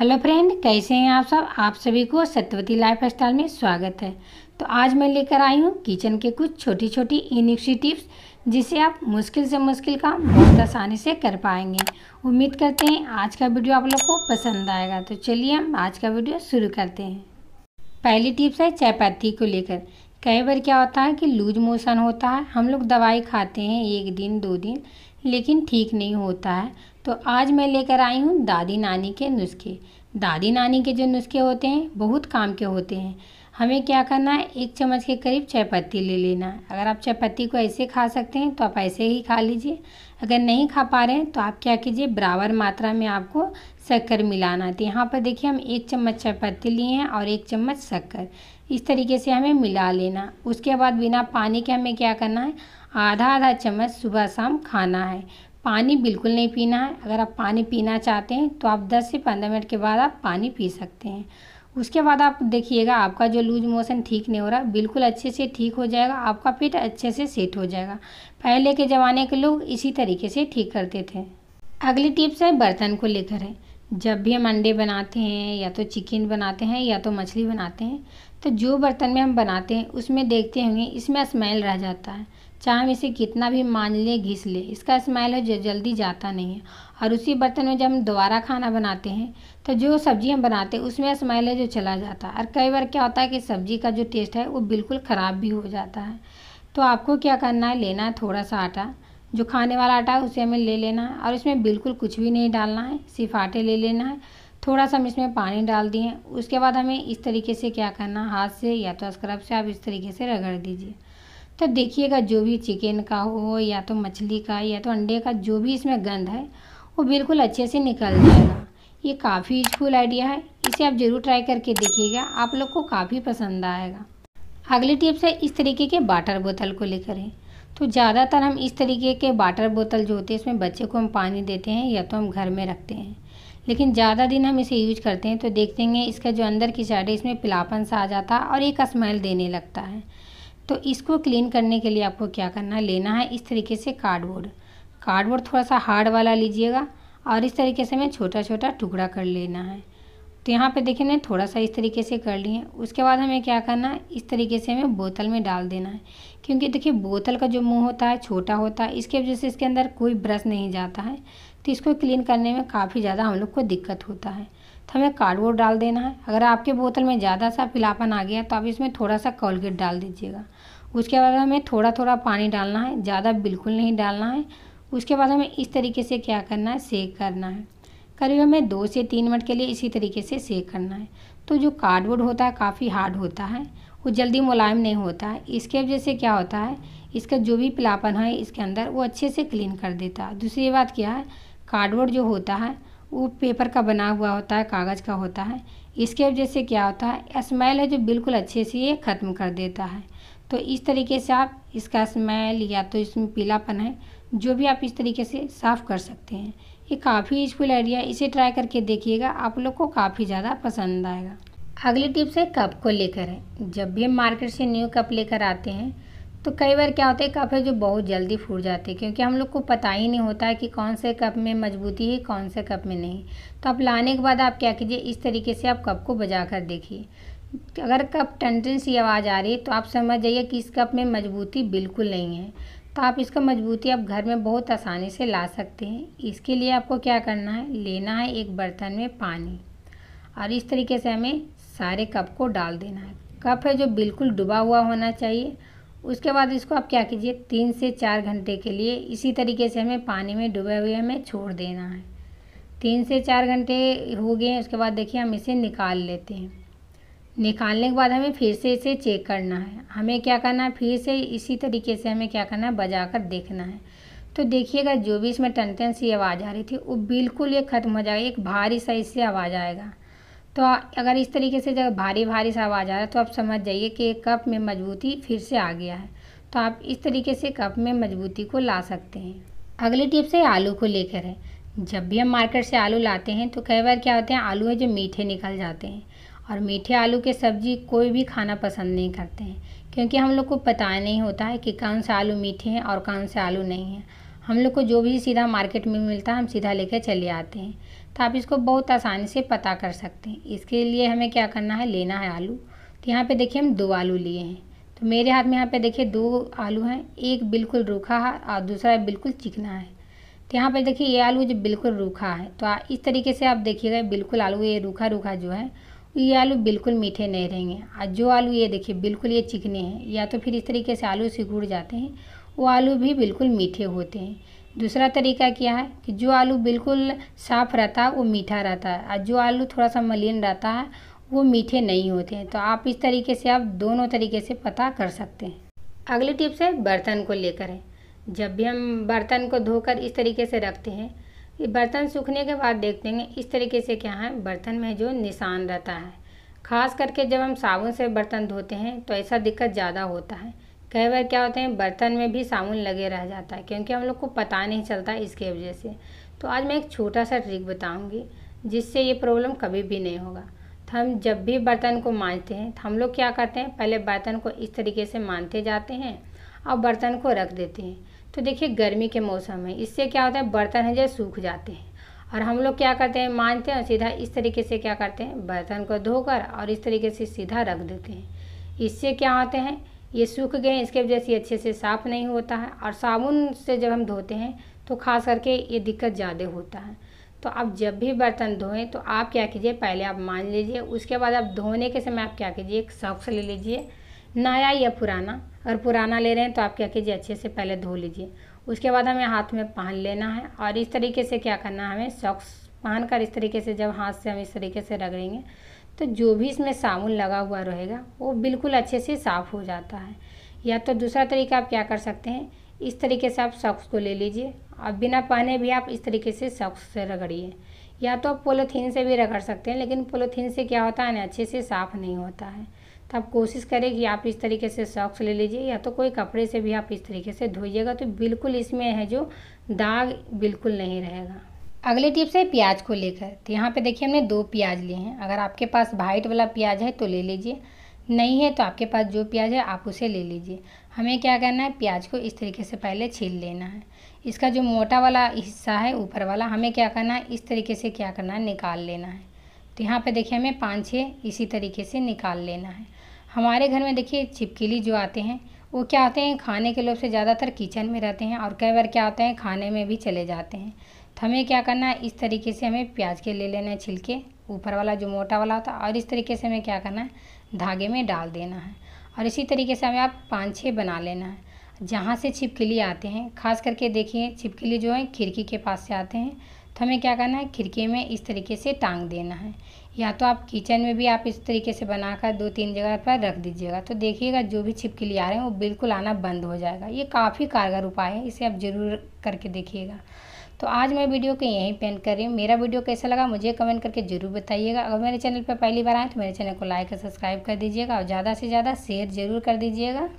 hello friend कैसे हैं आप सब आप सभी को सत्यवती लाइफ स्टाइल में स्वागत है तो आज मैं लेकर आई हूँ किचन के कुछ छोटी छोटी इनिक्सी टिप्स जिसे आप मुश्किल से मुश्किल काम बहुत आसानी से कर पाएंगे उम्मीद करते हैं आज का वीडियो आप लोग को पसंद आएगा तो चलिए हम आज का वीडियो शुरू करते हैं पहली टिप्स है चैपाती को लेकर कई बार क्या होता है कि लूज मोशन होता है हम लोग दवाई खाते हैं एक दिन दो दिन लेकिन ठीक नहीं होता है तो आज मैं लेकर आई हूँ दादी नानी के नुस्खे दादी नानी के जो नुस्खे होते हैं बहुत काम के होते हैं हमें क्या करना है एक चम्मच के करीब चाय पत्ती ले लेना है अगर आप चाय पत्ती को ऐसे खा सकते हैं तो आप ऐसे ही खा लीजिए अगर नहीं खा पा रहे हैं तो आप क्या कीजिए बराबर मात्रा में आपको शक्कर मिलाना है तो यहाँ पर देखिए हम एक चम्मच चाय पत्ती लिए हैं और एक चम्मच शक्कर इस तरीके से हमें मिला लेना उसके बाद बिना पानी के हमें क्या करना है आधा आधा चम्मच सुबह शाम खाना है पानी बिल्कुल नहीं पीना है अगर आप पानी पीना चाहते हैं तो आप 10 से 15 मिनट के बाद आप पानी पी सकते हैं उसके बाद आप देखिएगा आपका जो लूज मोशन ठीक नहीं हो रहा बिल्कुल अच्छे से ठीक हो जाएगा आपका पेट अच्छे से सेट हो जाएगा पहले के ज़माने के लोग इसी तरीके से ठीक करते थे अगली टिप्स है बर्तन को लेकर है जब भी हम अंडे बनाते हैं या तो चिकन बनाते हैं या तो मछली बनाते हैं तो जो बर्तन में हम बनाते हैं उसमें देखते होंगे इसमें स्मेल रह जाता है चाहे हम इसे कितना भी मान लें घिस लें इसका स्मेल है जो जल्दी जाता नहीं है और उसी बर्तन में जब हम दोबारा खाना बनाते हैं तो जो सब्ज़ी हम बनाते हैं उसमें स्मेल है जो चला जाता है और कई बार क्या होता है कि सब्ज़ी का जो टेस्ट है वो बिल्कुल ख़राब भी हो जाता है तो आपको क्या करना है लेना है थोड़ा सा आटा जो खाने वाला आटा है उसे हमें ले लेना है और इसमें बिल्कुल कुछ भी नहीं डालना है सिर्फ आटे ले लेना है थोड़ा सा हम इसमें पानी डाल दिए उसके बाद हमें इस तरीके से क्या करना हाथ से या तो स्क्रब से आप इस तरीके से रगड़ दीजिए तो देखिएगा जो भी चिकन का हो या तो मछली का या तो अंडे का जो भी इसमें गंद है वो बिल्कुल अच्छे से निकल जाएगा ये काफ़ी यूजफुल आइडिया है इसे आप ज़रूर ट्राई करके देखिएगा आप लोग को काफ़ी पसंद आएगा अगली टिप्स है इस तरीके के वाटर बोतल को लेकर है तो ज़्यादातर हम इस तरीके के वाटर बोतल जो होते हैं इसमें बच्चे को हम पानी देते हैं या तो हम घर में रखते हैं लेकिन ज़्यादा दिन हम इसे यूज करते हैं तो देखते हैं इसका जो अंदर की साइड है इसमें पिलापन सा आ जाता है और एक स्मेल देने लगता है तो इसको क्लीन करने के लिए आपको क्या करना है लेना है इस तरीके से कार्डबोर्ड कार्डबोर्ड थोड़ा सा हार्ड वाला लीजिएगा और इस तरीके से मैं छोटा छोटा टुकड़ा कर लेना है तो यहाँ पे देखिए ना थोड़ा सा इस तरीके से कर लिए उसके बाद हमें क्या करना है इस तरीके से हमें बोतल में डाल देना है क्योंकि देखिए बोतल का जो मुंह होता है छोटा होता है इसके वजह से इसके अंदर कोई ब्रश नहीं जाता है तो इसको क्लीन करने में काफ़ी ज़्यादा हम लोग को दिक्कत होता है तो हमें कार्डबोर्ड डाल देना है अगर आपके बोतल में ज़्यादा सा पिलापन आ गया तो आप इसमें थोड़ा सा कोलगेट डाल दीजिएगा उसके बाद हमें थोड़ा थोड़ा पानी डालना है ज़्यादा बिल्कुल नहीं डालना है उसके बाद हमें इस तरीके से क्या करना है सेक करना है करीब हमें दो से तीन मिनट के लिए इसी तरीके से सेक करना है तो जो कार्डबोर्ड होता है काफ़ी हार्ड होता है वो जल्दी मुलायम नहीं होता है इसके वजह से क्या होता है इसका जो भी पिलापन है इसके अंदर वो अच्छे से क्लीन कर देता है दूसरी बात क्या है कार्डबोर्ड जो होता है वो पेपर का बना हुआ होता है कागज़ का होता है इसके वजह से क्या होता है स्मेल है जो बिल्कुल अच्छे से ये ख़त्म कर देता है तो इस तरीके से आप इसका स्मेल या तो इसमें पीलापन है जो भी आप इस तरीके से साफ़ कर सकते हैं ये काफ़ी यूजफुल आइडिया इसे ट्राई करके देखिएगा आप लोग को काफ़ी ज़्यादा पसंद आएगा अगली टिप्स है कप को लेकर है जब भी हम मार्केट से न्यू कप लेकर आते हैं तो कई बार क्या होता है कप है जो बहुत जल्दी फूट जाते हैं क्योंकि हम लोग को पता ही नहीं होता है कि कौन से कप में मजबूती है कौन से कप में नहीं तो आप लाने के बाद आप क्या कीजिए इस तरीके से आप कप को बजा कर देखिए अगर कप टन सी आवाज़ आ रही है तो आप समझ जाइए कि इस कप में मजबूती बिल्कुल नहीं है तो आप इसका मजबूती आप घर में बहुत आसानी से ला सकते हैं इसके लिए आपको क्या करना है लेना है एक बर्तन में पानी और इस तरीके से हमें सारे कप को डाल देना है कप है जो बिल्कुल डुबा हुआ होना चाहिए उसके बाद इसको आप क्या कीजिए तीन से चार घंटे के लिए इसी तरीके से हमें पानी में डूबे हुए हमें छोड़ देना है तीन से चार घंटे हो गए उसके बाद देखिए हम इसे निकाल लेते हैं निकालने के बाद हमें फिर से इसे चेक करना है हमें क्या करना है फिर से इसी तरीके से हमें क्या करना है बजा कर देखना है तो देखिएगा जो भी इसमें टन टन सी आवाज़ आ रही थी वो बिल्कुल ये ख़त्म हो जाएगा एक भारी साइज से आवाज़ आएगा तो अगर इस तरीके से जब भारी भारी सा आवाज़ आ रहा है तो आप समझ जाइए कि कप में मजबूती फिर से आ गया है तो आप इस तरीके से कप में मजबूती को ला सकते हैं अगली टिप्स है आलू को लेकर है जब भी हम मार्केट से आलू लाते हैं तो कई बार क्या होते हैं आलू है जो मीठे निकल जाते हैं और मीठे आलू के सब्ज़ी कोई भी खाना पसंद नहीं करते हैं क्योंकि हम लोग को पता नहीं होता है कि कौन से आलू मीठे हैं और कौन से आलू नहीं हैं हम लोग को जो भी सीधा मार्केट में मिलता है हम सीधा लेकर चले आते हैं तो आप इसको बहुत आसानी से पता कर सकते हैं इसके लिए हमें क्या करना है लेना है आलू तो यहाँ पर देखिए हम दो आलू लिए हैं तो मेरे हाथ में यहाँ पर देखिए दो आलू हैं एक बिल्कुल रूखा है और दूसरा बिल्कुल चिकना है तो यहाँ पर देखिए ये आलू जो बिल्कुल रूखा है तो इस तरीके से आप देखिएगा बिल्कुल आलू ये रूखा रूखा जो है ये आलू बिल्कुल मीठे नहीं रहेंगे और जो आलू ये देखिए बिल्कुल ये चिकने हैं या तो फिर इस तरीके से आलू सिकुड़ जाते हैं वो आलू भी बिल्कुल मीठे होते हैं दूसरा तरीका क्या है कि जो आलू बिल्कुल साफ़ रहता है वो मीठा रहता है और जो आलू थोड़ा सा मलिन रहता है वो मीठे नहीं होते हैं तो आप इस तरीके से आप दोनों तरीके से पता कर सकते हैं अगली टिप्स है बर्तन को लेकर है जब भी हम बर्तन को धोकर इस तरीके से रखते हैं बर्तन सूखने के बाद देख देंगे इस तरीके से क्या है बर्तन में जो निशान रहता है खास करके जब हम साबुन से बर्तन धोते हैं तो ऐसा दिक्कत ज़्यादा होता है कई बार क्या होते हैं बर्तन में भी साबुन लगे रह जाता है क्योंकि हम लोग को पता नहीं चलता इसके वजह से तो आज मैं एक छोटा सा ट्रिक बताऊँगी जिससे ये प्रॉब्लम कभी भी नहीं होगा तो हम जब भी बर्तन को मांजते हैं तो हम लोग क्या करते हैं पहले बर्तन को इस तरीके से मानते जाते हैं और बर्तन को रख देते हैं तो देखिए गर्मी के मौसम में इससे क्या होता है बर्तन है जो सूख जाते हैं और हम लोग क्या करते हैं मानते हैं सीधा इस तरीके से क्या करते हैं बर्तन को धोकर और इस तरीके से सीधा रख देते हैं इससे क्या होते हैं ये सूख गए इसके वजह से अच्छे से साफ़ नहीं होता है और साबुन से जब हम धोते हैं तो खास करके ये दिक्कत ज़्यादा होता है तो आप जब भी बर्तन धोएं तो आप क्या कीजिए पहले आप मान लीजिए उसके बाद आप धोने के समय आप क्या कीजिए एक सर्फ ले लीजिए नया या पुराना अगर पुराना ले रहे हैं तो आप क्या कीजिए अच्छे से पहले धो लीजिए उसके बाद हमें हाथ में पहन लेना है और इस तरीके से क्या करना है हमें सॉक्स पहन कर इस तरीके से जब हाथ से हम इस तरीके से रगड़ेंगे तो जो भी इसमें साबुन लगा हुआ रहेगा वो बिल्कुल अच्छे से साफ़ हो जाता है या तो दूसरा तरीका आप क्या कर सकते हैं इस तरीके से आप सॉक्स को ले लीजिए और बिना पहने भी आप इस तरीके से सॉक्स से रगड़िए या तो आप पोलोथीन से भी रगड़ सकते हैं लेकिन पोलोथीन से क्या होता है ना अच्छे से साफ़ नहीं होता है तो आप कोशिश करें कि आप इस तरीके से सॉक्स ले लीजिए या तो कोई कपड़े से भी आप इस तरीके से धोइएगा तो बिल्कुल इसमें है जो दाग बिल्कुल नहीं रहेगा अगले टिप्स है प्याज को लेकर तो यहाँ पे देखिए हमने दो प्याज लिए हैं अगर आपके पास वाइट वाला प्याज है तो ले लीजिए नहीं है तो आपके पास जो प्याज है आप उसे ले लीजिए हमें क्या करना है प्याज को इस तरीके से पहले छील लेना है इसका जो मोटा वाला हिस्सा है ऊपर वाला हमें क्या करना है इस तरीके से क्या करना है निकाल लेना है तो यहाँ पे देखिए हमें पाँच छः इसी तरीके से निकाल लेना है हमारे घर में देखिए छिपकली जो आते हैं वो क्या आते हैं खाने के लोभ से ज़्यादातर किचन में रहते हैं और कई बार क्या होते हैं खाने में भी चले जाते हैं तो हमें क्या करना है इस तरीके से हमें प्याज के ले लेना है छिलके ऊपर वाला जो मोटा वाला होता है और इस तरीके से हमें क्या करना है धागे में डाल देना है और इसी तरीके से हमें आप पाँच छः बना लेना है जहाँ से छिपकली आते हैं खास करके देखिए छिपकली जो है खिड़की के पास से आते हैं तो हमें क्या करना है खिड़की में इस तरीके से टांग देना है या तो आप किचन में भी आप इस तरीके से बनाकर दो तीन जगह पर रख दीजिएगा तो देखिएगा जो भी छिपकली आ रहे हैं वो बिल्कुल आना बंद हो जाएगा ये काफ़ी कारगर उपाय है इसे आप ज़रूर करके देखिएगा तो आज मैं वीडियो को यहीं पेन कर रही हूँ मेरा वीडियो कैसा लगा मुझे कमेंट करके जरूर बताइएगा अगर मेरे चैनल पर पहली बार आए तो मेरे चैनल को लाइक और सब्सक्राइब कर दीजिएगा और ज़्यादा से ज़्यादा शेयर ज़रूर कर दीजिएगा